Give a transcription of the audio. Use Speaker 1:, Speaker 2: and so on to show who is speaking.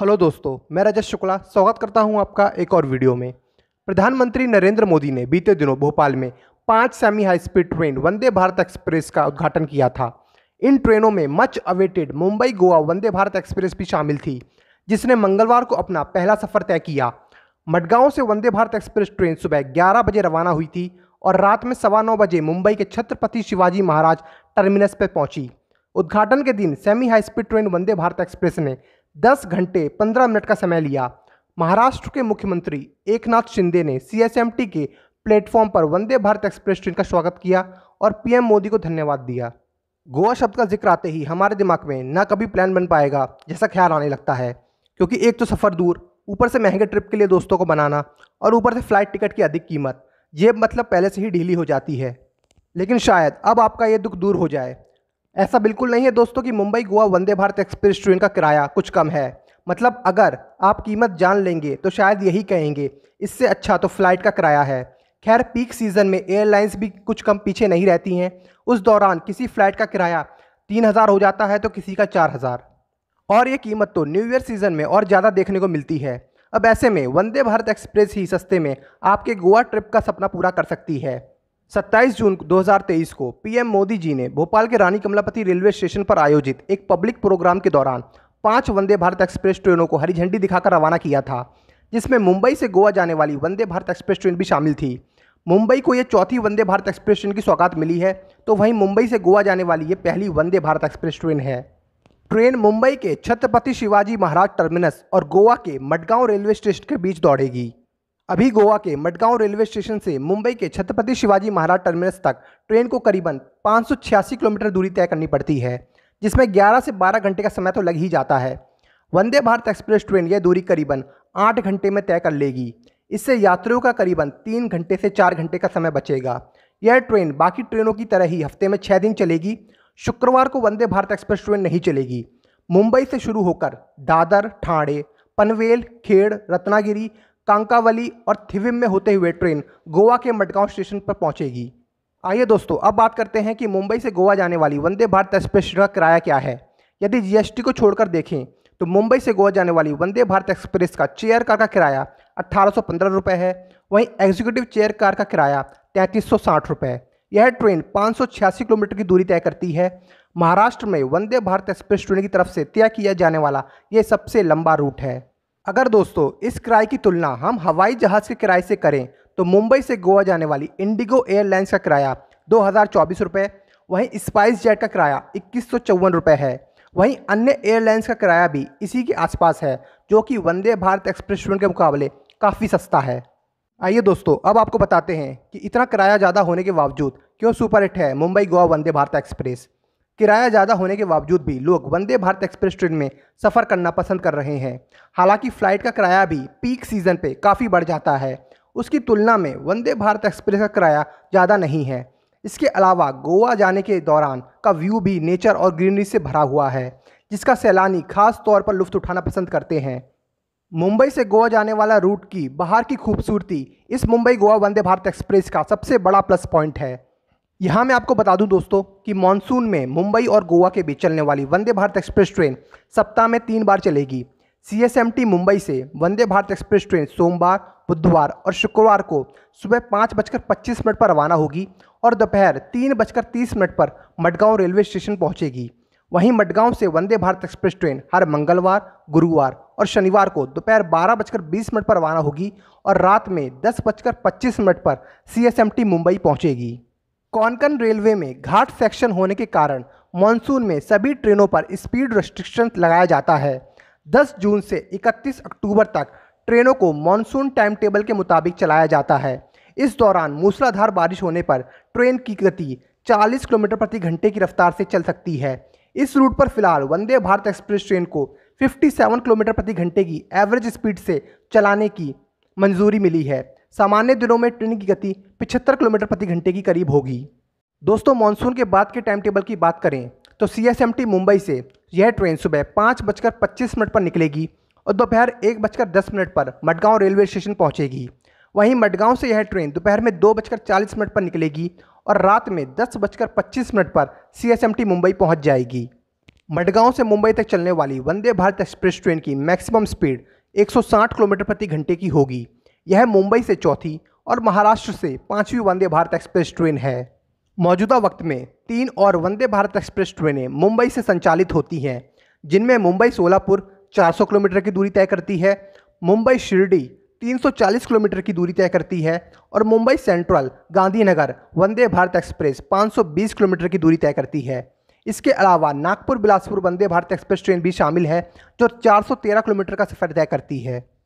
Speaker 1: hello दोस्तों मैं रजत शुक्ला स्वागत करता हूं आपका एक और वीडियो में प्रधानमंत्री नरेंद्र मोदी ने बीते दिनों भोपाल में पाँच semi high speed train Vande Bharat express का उद्घाटन किया था इन ट्रेनों में much awaited Mumbai Goa Vande Bharat express भी शामिल थी जिसने मंगलवार को अपना पहला सफर तय किया मडगांव से वंदे भारत एक्सप्रेस ट्रेन सुबह ग्यारह बजे रवाना हुई थी और रात में सवा नौ बजे मुंबई के छत्रपति शिवाजी महाराज टर्मिनस पर पहुंची उद्घाटन के दिन semi high speed train Vande Bharat express ने दस घंटे पंद्रह मिनट का समय लिया महाराष्ट्र के मुख्यमंत्री एकनाथ शिंदे ने सीएसएमटी के प्लेटफॉर्म पर वंदे भारत एक्सप्रेस ट्रेन का स्वागत किया और पीएम मोदी को धन्यवाद दिया गोवा शब्द का जिक्र आते ही हमारे दिमाग में ना कभी प्लान बन पाएगा जैसा ख्याल आने लगता है क्योंकि एक तो सफ़र दूर ऊपर से महंगे ट्रिप के लिए दोस्तों को बनाना और ऊपर से फ्लाइट टिकट की अधिक कीमत ये मतलब पहले से ही ढीली हो जाती है लेकिन शायद अब आपका ये दुख दूर हो जाए ऐसा बिल्कुल नहीं है दोस्तों कि मुंबई गोवा वंदे भारत एक्सप्रेस ट्रेन का किराया कुछ कम है मतलब अगर आप कीमत जान लेंगे तो शायद यही कहेंगे इससे अच्छा तो फ्लाइट का किराया है खैर पीक सीज़न में एयरलाइंस भी कुछ कम पीछे नहीं रहती हैं उस दौरान किसी फ्लाइट का किराया तीन हज़ार हो जाता है तो किसी का चार हज़ार और ये कीमत तो न्यू ईयर सीज़न में और ज़्यादा देखने को मिलती है अब ऐसे में वंदे भारत एक्सप्रेस ही सस्ते में आपके गोवा ट्रिप का सपना पूरा कर सकती है 27 जून 2023 को पीएम मोदी जी ने भोपाल के रानी कमलापति रेलवे स्टेशन पर आयोजित एक पब्लिक प्रोग्राम के दौरान पाँच वंदे भारत एक्सप्रेस ट्रेनों को हरी झंडी दिखाकर रवाना किया था जिसमें मुंबई से गोवा जाने वाली वंदे भारत एक्सप्रेस ट्रेन भी शामिल थी मुंबई को यह चौथी वंदे भारत एक्सप्रेस ट्रेन की सौगात मिली है तो वहीं मुंबई से गोवा जाने वाली ये पहली वंदे भारत एक्सप्रेस ट्रेन है ट्रेन मुंबई के छत्रपति शिवाजी महाराज टर्मिनस और गोवा के मडगांव रेलवे स्टेशन के बीच दौड़ेगी अभी गोवा के मडगांव रेलवे स्टेशन से मुंबई के छत्रपति शिवाजी महाराज टर्मिनस तक ट्रेन को करीबन पाँच किलोमीटर दूरी तय करनी पड़ती है जिसमें 11 से 12 घंटे का समय तो लग ही जाता है वंदे भारत एक्सप्रेस ट्रेन यह दूरी करीबन 8 घंटे में तय कर लेगी इससे यात्रियों का करीबन तीन घंटे से चार घंटे का समय बचेगा यह ट्रेन बाकी ट्रेनों की तरह ही हफ्ते में छः दिन चलेगी शुक्रवार को वंदे भारत एक्सप्रेस ट्रेन नहीं चलेगी मुंबई से शुरू होकर दादर ठाणे पनवेल खेड़ रत्नागिरी कांकावली और थिविम में होते हुए ट्रेन गोवा के मडगांव स्टेशन पर पहुंचेगी आइए दोस्तों अब बात करते हैं कि मुंबई से गोवा जाने वाली वंदे भारत एक्सप्रेस का किराया क्या है यदि जीएसटी को छोड़कर देखें तो मुंबई से गोवा जाने वाली वंदे भारत एक्सप्रेस का चेयर कार का किराया अट्ठारह रुपए है वहीं एग्जीक्यूटिव चेयर कार का किराया तैंतीस रुपए यह ट्रेन पाँच किलोमीटर की दूरी तय करती है महाराष्ट्र में वंदे भारत एक्सप्रेस ट्रेन की तरफ से तय किया जाने वाला ये सबसे लंबा रूट है अगर दोस्तों इस किराए की तुलना हम हवाई जहाज़ के किराए से करें तो मुंबई से गोवा जाने वाली इंडिगो एयरलाइंस का किराया दो हज़ार चौबीस वहीं स्पाइस जेट का किराया इक्कीस सौ चौवन है वहीं अन्य एयरलाइंस का किराया भी इसी के आसपास है जो कि वंदे भारत एक्सप्रेस ट्रेन के मुकाबले काफ़ी सस्ता है आइए दोस्तों अब आपको बताते हैं कि इतना किराया ज़्यादा होने के बावजूद क्यों सुपर हिट है मुंबई गोवा वंदे भारत एक्सप्रेस किराया ज़्यादा होने के बावजूद भी लोग वंदे भारत एक्सप्रेस ट्रेन में सफ़र करना पसंद कर रहे हैं हालांकि फ़्लाइट का किराया भी पीक सीज़न पे काफ़ी बढ़ जाता है उसकी तुलना में वंदे भारत एक्सप्रेस का किराया ज़्यादा नहीं है इसके अलावा गोवा जाने के दौरान का व्यू भी नेचर और ग्रीनरी से भरा हुआ है जिसका सैलानी खास तौर पर लुफ्त उठाना पसंद करते हैं मुंबई से गोवा जाने वाला रूट की बाहर की खूबसूरती इस मुंबई गोवा वंदे भारत एक्सप्रेस का सबसे बड़ा प्लस पॉइंट है यहाँ मैं आपको बता दूं दोस्तों कि मानसून में मुंबई और गोवा के बीच चलने वाली वंदे भारत एक्सप्रेस ट्रेन सप्ताह में तीन बार चलेगी सीएसएमटी मुंबई से वंदे भारत एक्सप्रेस ट्रेन सोमवार बुधवार और शुक्रवार को सुबह पाँच बजकर पच्चीस मिनट पर रवाना होगी और दोपहर तीन बजकर तीस मिनट पर मडगांव रेलवे स्टेशन पहुँचेगी वहीं मडगांव से वंदे भारत एक्सप्रेस ट्रेन हर मंगलवार गुरुवार और शनिवार को दोपहर बारह बजकर बीस मिनट पर रवाना होगी और रात में दस बजकर पच्चीस मिनट पर सी मुंबई पहुँचेगी कौनकन रेलवे में घाट सेक्शन होने के कारण मानसून में सभी ट्रेनों पर स्पीड रेस्ट्रिक्शन लगाया जाता है 10 जून से 31 अक्टूबर तक ट्रेनों को मानसून टाइम टेबल के मुताबिक चलाया जाता है इस दौरान मूसलाधार बारिश होने पर ट्रेन की गति 40 किलोमीटर प्रति घंटे की रफ्तार से चल सकती है इस रूट पर फिलहाल वंदे भारत एक्सप्रेस ट्रेन को 57 किलोमीटर प्रति घंटे की एवरेज स्पीड से चलाने की मंजूरी मिली है सामान्य दिनों में ट्रेन की गति पिछहत्तर किलोमीटर प्रति घंटे की करीब होगी दोस्तों मानसून के बाद के टाइम टेबल की बात करें तो सी मुंबई से यह ट्रेन सुबह पाँच बजकर पच्चीस मिनट पर निकलेगी और दोपहर एक बजकर दस मिनट पर मडगांव रेलवे स्टेशन पहुंचेगी वहीं मडगांव से यह ट्रेन दोपहर में दो बजकर चालीस मिनट पर निकलेगी और रात में दस बजकर पच्चीस मिनट पर सी मुंबई पहुँच जाएगी मडगांव से मुंबई तक चलने वाली वंदे भारत एक्सप्रेस ट्रेन की मैक्सिमम स्पीड 160 किलोमीटर प्रति घंटे की होगी यह मुंबई से चौथी और महाराष्ट्र से पाँचवीं वंदे भारत एक्सप्रेस ट्रेन है मौजूदा वक्त में तीन और वंदे भारत एक्सप्रेस ट्रेनें मुंबई से संचालित होती हैं जिनमें मुंबई सोलापुर 400 किलोमीटर की दूरी तय करती है मुंबई शिरडी 340 किलोमीटर की दूरी तय करती है और Mumbai central Gandhinagar Vande Bharat express 520 kilometre की दूरी तय करती है इसके अलावा नागपुर बिलासपुर वंदे भारत एक्सप्रेस ट्रेन भी शामिल है जो 413 किलोमीटर का सफ़र तय करती है